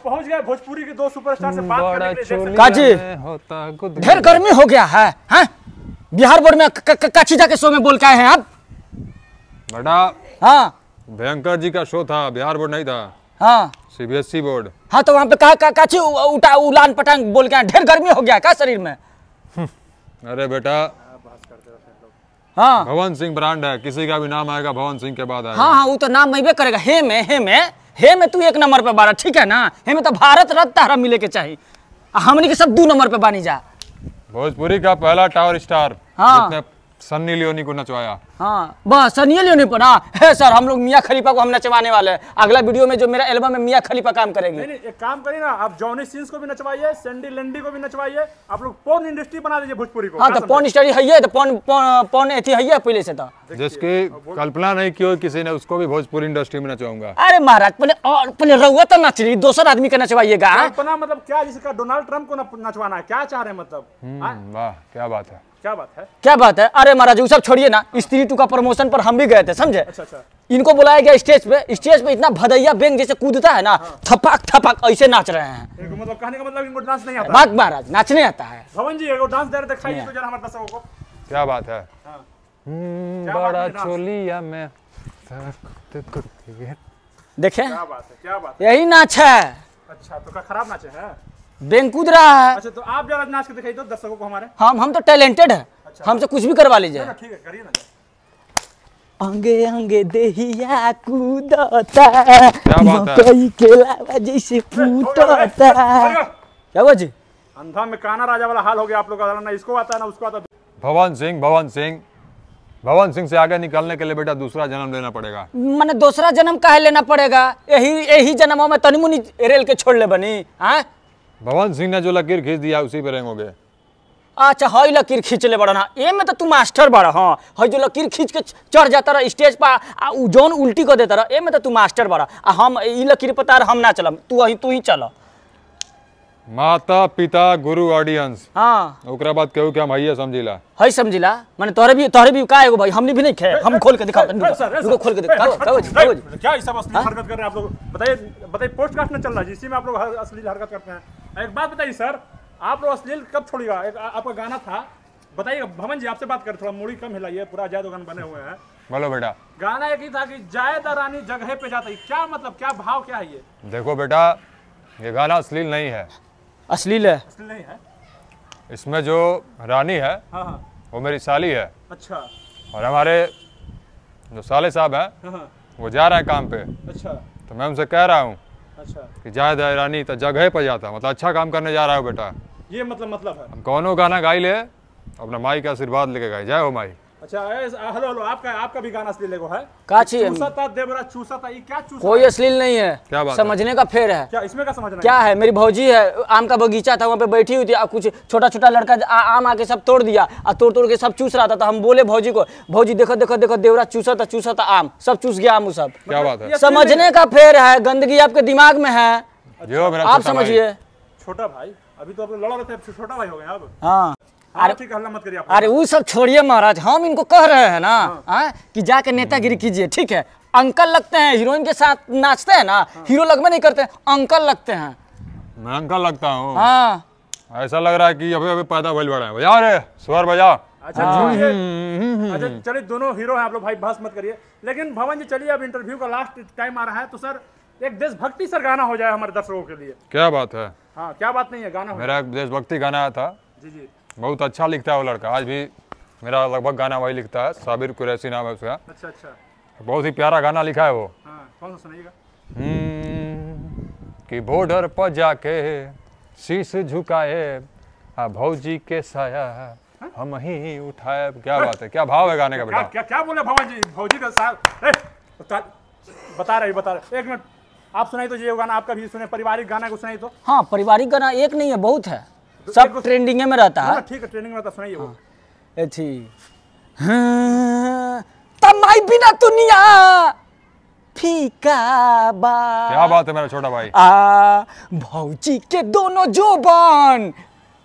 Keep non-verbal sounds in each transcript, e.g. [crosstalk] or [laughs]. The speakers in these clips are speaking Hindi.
पहुंच गए भोजपुरी के दो सुपरस्टार से बात करने के लिए काजी ढेर गर्मी हो गया है हैं बिहार बोर्ड में काची जाके शो में बोल के आए हैं आप बड़ा हाँ भयंकर जी का शो था बिहार बोर्ड नहीं था हाँ सीबीएसई e बोर्ड हाँ तो वहाँ पे कहा का, काची उठा उलान पटांग बोल के ढेर गर्मी हो गया क्या शरीर में [laughs] अरे बेटा हाँ भवन सिंह ब्रांड है किसी का भी नाम आएगा भवन सिंह के बाद आएगा हाँ हाँ वो तो नाम मैं करेगा हे में हे में हे में तू एक नंबर पे बारा ठीक है ना हे में तो भारत रत्न तारा मिले के चाहिए हमने के सब दो नंबर पे बानी जा भोजपुरी का पहला टावर स्टार हाँ सन्नी लियोनी को नचवाया हाँ बस सन्नी लियोनी पर ना है सर हम लोग मियाँ खलीफा को हम नचवाने वाले हैं अगला वीडियो में जो मेरा एल्बम है मियाँ खलीफा काम करेंगे नहीं, नहीं, एक काम करिए ना आप जॉनी सिंस को भी नचवाइए सैंडी लेंडी को भी नचवाइए आप लोग पोर्न इंडस्ट्री बना दीजिए भोजपुरी को हाँ तो पोर्न स्टडी है तो पोर्न पोर्न अथी है पहले से तो जिसकी कल्पना नहीं की किसी ने उसको भी भोजपुरी इंडस्ट्री में नचवाऊंगा अरे महाराज पहले और पहले रहुआ तो नच रही दूसरा आदमी का नचवाइएगा हाँ? मतलब क्या जिसका डोनाल्ड ट्रम्प को नचवाना है क्या चाह रहे हैं मतलब हम्म, हाँ? वाह क्या बात है क्या बात है क्या बात है अरे महाराज वो सब छोड़िए ना हाँ। स्त्री टू का प्रमोशन पर हम भी गए थे समझे अच्छा, अच्छा। इनको बुलाया गया स्टेज पे स्टेज पे इतना भदैया बेंग जैसे कूदता है ना हाँ। थपक थपक ऐसे नाच रहे हैं मतलब कहने का मतलब इनको डांस नहीं आता बात महाराज नाचने आता है भवन जी डांस दे तो दिखाइए तो जरा हमारे दर्शकों को क्या बात है हाँ। हम्म, बड़ा चोलिया में देखे क्या बात है क्या बात यही नाच है अच्छा तो खराब नाच है बैंक कूद रहा है अच्छा तो आप जरा नाच के दिखाई दो तो, दर्शकों को हमारे हम हम तो टैलेंटेड है अच्छा, हमसे कुछ भी करवा लीजिए ठीक है करिए ना अंगे अंगे देहिया कूदता मकई के लावा जैसे फूटता क्या हुआ जी अंधा में काना राजा वाला हाल हो गया आप लोग का ना इसको आता है ना उसको आता है भवन सिंह भवन सिंह भवन सिंह से आगे निकलने के लिए बेटा दूसरा जन्म लेना पड़ेगा मैंने दूसरा जन्म कहा लेना पड़ेगा यही यही जन्मों में तनिमुनि रेल के छोड़ ले बनी हाँ भवन सिंह ने जो लकीर खींच दिया उसी पे रहेंगे अच्छा हई हाँ, लकीर खींच ले बड़ा ना ए में तो तू मास्टर बड़ा हाँ हई हाँ, जो लकीर खींच के चढ़ जाता रहा स्टेज पर आ जौन उल्टी कर देता रहा ए में तो तू मास्टर बड़ा आ हम ई लकीर पता हम ना चलम तू ही तू ही चल माता पिता गुरु ऑडियंस हाँ ओकरा बात केहू के हम हइये समझिला हई समझिला माने तोरे भी तोरे भी का एगो भाई हमनी भी नहीं खे हम खोल के दिखा रुको खोल के दिखा कागज कागज क्या ये सब असली हाँ? हरकत कर रहे हैं आप लोग बताइए बताइए पोस्ट कास्ट में चल रहा है जिसमें आप लोग असली हरकत करते हैं एक बात बताइए सर आप लोग अश्लील कब छोड़िएगा एक आपका गाना था बताइए भवन जी आपसे बात कर थोड़ा मुड़ी कम हिलाइए पूरा जायद दुकान बने हुए हैं बोलो बेटा गाना एक ही था कि जायद रानी जगह पे जाता है क्या मतलब क्या भाव क्या है ये देखो बेटा ये गाना अश्लील नहीं है अश्लील है अश्लील नहीं है इसमें जो रानी है हाँ हाँ। वो मेरी साली है अच्छा और हमारे जो साले साहब है हाँ, हाँ। वो जा रहे हैं काम पे अच्छा तो मैं उनसे कह रहा हूँ अच्छा कि जायद ईरानी तो जगह पर जाता मतलब अच्छा काम करने जा रहा हो बेटा ये मतलब मतलब है हम कौनो गाना गाई ले अपना माई का आशीर्वाद लेके गाए जय हो माई अच्छा हेलो हेलो आपका आपका भी गाना अश्लील है कोई अश्लील नहीं है समझने का फेर है क्या इसमें का समझना क्या है मेरी भौजी है आम का बगीचा था वहाँ पे बैठी हुई थी कुछ छोटा छोटा लड़का आ, आम आके सब तोड़ दिया और तोड़ तोड़ के सब चूस रहा था तो हम बोले भौजी को भौजी देखो देखो देखो देवरा चूसा था चूसा था आम सब चूस गया आम सब क्या बात है मतलब समझने का फेर है गंदगी आपके दिमाग में है आप समझिए छोटा भाई अभी तो आप लड़ा रहे थे छोटा भाई हो गए आप हाँ हाँ, अरे वो सब छोड़िए महाराज हम इनको कह रहे हैं ना हाँ।, हाँ। कि जाके नेतागिरी कीजिए ठीक है अंकल लगते हैं हीरोइन के साथ नाचते हैं ना हाँ। हीरो लगमे नहीं करते अंकल लगते हैं मैं अंकल लगता हूँ हाँ। ऐसा लग रहा है कि अभी अभी पैदा हुए बड़ा है बजा रे स्वर बजा अच्छा हाँ। हम्म, हम्म, हम्म, अच्छा चलिए दोनों हीरो हैं आप लोग भाई बहस मत करिए लेकिन भवन जी चलिए अब इंटरव्यू का लास्ट टाइम आ रहा है तो सर एक देशभक्ति सर गाना हो जाए हमारे दर्शकों के लिए क्या बात है हाँ क्या बात नहीं है गाना मेरा एक देशभक्ति गाना आया था जी जी बहुत अच्छा लिखता है वो लड़का आज भी मेरा लगभग गाना वही लिखता है साबिर कुरैसी नाम है उसका अच्छा अच्छा बहुत ही प्यारा गाना लिखा है वो हाँ, कौन सा हम्म, कि बॉर्डर पर जाके शीश झुकाए आ हाँ, भौजी के साया हाँ? हम ही उठाए क्या बात है क्या भाव है गाने का बेटा क्या क्या बोले भवन जी भौजी का साहब बता रहे बता रहे एक मिनट आप सुनाई तो ये गाना आपका भी सुने पारिवारिक गाना को सुनाई तो हाँ पारिवारिक गाना एक नहीं है बहुत है तो सब ट्रेंडिंग में रहता है हाँ, ठीक है ट्रेंडिंग में रहता सुनाइए वो अथी हाँ, हाँ, तमाई बिना दुनिया क्या बात है मेरा छोटा भाई आ भौजी के दोनों जो बन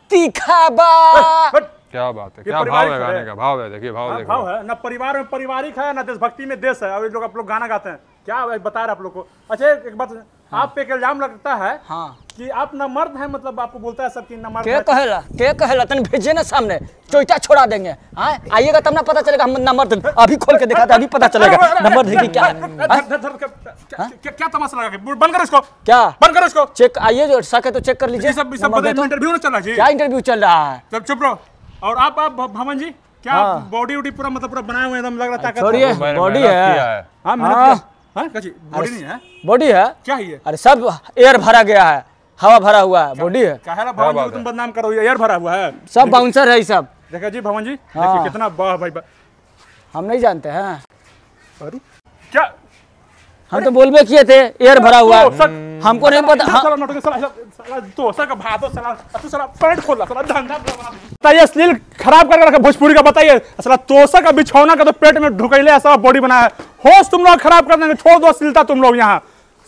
तीखा बा क्या बात है क्या भाव है गाने का भाव है देखिए भाव देखिए भाव है ना परिवार में पारिवारिक है ना देशभक्ति में देश है अब लोग आप लोग गाना गाते हैं क्या बता रहे आप लोग को अच्छा एक बात आप पे एक इल्जाम लगता है हाँ कि आप ना मर्द हैं मतलब आपको बोलता है सब कि ना मर्द के कहला के कहेला तन भेजे ना सामने चोइटा छोड़ा देंगे हां आइएगा तब ना पता चलेगा हम ना मर्द अभी खोल के दिखाते अभी पता चलेगा ना मर्द है कि हाँ? क्या क्या तमाशा लगा के बंद करो इसको क्या बंद करो इसको चेक आइए जो सके तो चेक कर लीजिए सब सब इंटरव्यू तो। ना चल रहा है क्या इंटरव्यू चल रहा है सब चुप रहो और आप आप भवन जी क्या बॉडी हाँ। उडी पूरा मतलब पूरा बनाए हुए एकदम लग रहा ताकत है बॉडी है हां मेहनत है बॉडी हाँ, नहीं है बॉडी है क्या है अरे सब एयर भरा गया है हवा भरा हुआ है बॉडी है भवन तुम बदनाम करो एयर भरा हुआ है सब बाउंसर है सब देखा जी भवन जी हाँ। कितना वाह भाई बा... हम नहीं जानते हैं हाँ। क्या हम तो बोलबे किए थे एयर भरा हुआ तो हमको नहीं पता ये हाँ। तो तो अश्लील खराब करके रखा भोजपुरी का बताइए असला तोसा का बिछौना का तो पेट में ढुकैले ऐसा बॉडी बनाया होश तुम लोग खराब कर देंगे छोड़ दो अश्लीलता तुम लोग यहाँ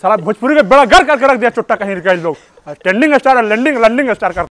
सारा भोजपुरी का बड़ा घर करके रख दिया चुट्टा कहीं लोग ट्रेंडिंग स्टार और लैंडिंग स्टार करता